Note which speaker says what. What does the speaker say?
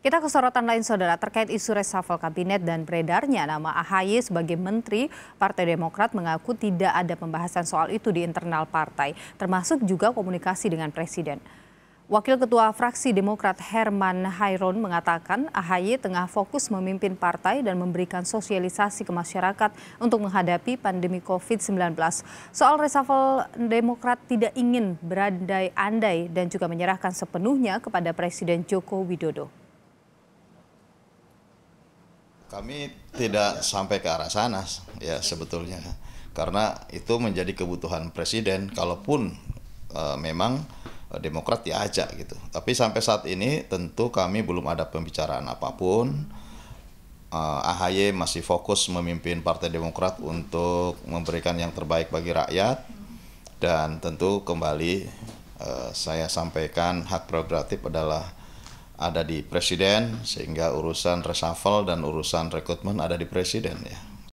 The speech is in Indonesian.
Speaker 1: Kita ke sorotan lain saudara terkait isu reshuffle kabinet dan beredarnya nama AHY sebagai menteri, Partai Demokrat mengaku tidak ada pembahasan soal itu di internal partai, termasuk juga komunikasi dengan Presiden. Wakil Ketua Fraksi Demokrat Herman Hairon mengatakan AHY tengah fokus memimpin partai dan memberikan sosialisasi ke masyarakat untuk menghadapi pandemi COVID-19. Soal reshuffle Demokrat tidak ingin berandai-andai dan juga menyerahkan sepenuhnya kepada Presiden Joko Widodo.
Speaker 2: Kami tidak sampai ke arah sana ya sebetulnya karena itu menjadi kebutuhan presiden kalaupun e, memang eh, Demokrat diajak gitu. Tapi sampai saat ini tentu kami belum ada pembicaraan apapun. Uh, eh, AHY masih fokus memimpin Partai Demokrat untuk memberikan yang terbaik bagi rakyat dan tentu kembali uh, saya sampaikan hak prerogatif adalah ada di presiden sehingga urusan reshuffle dan urusan rekrutmen ada di presiden ya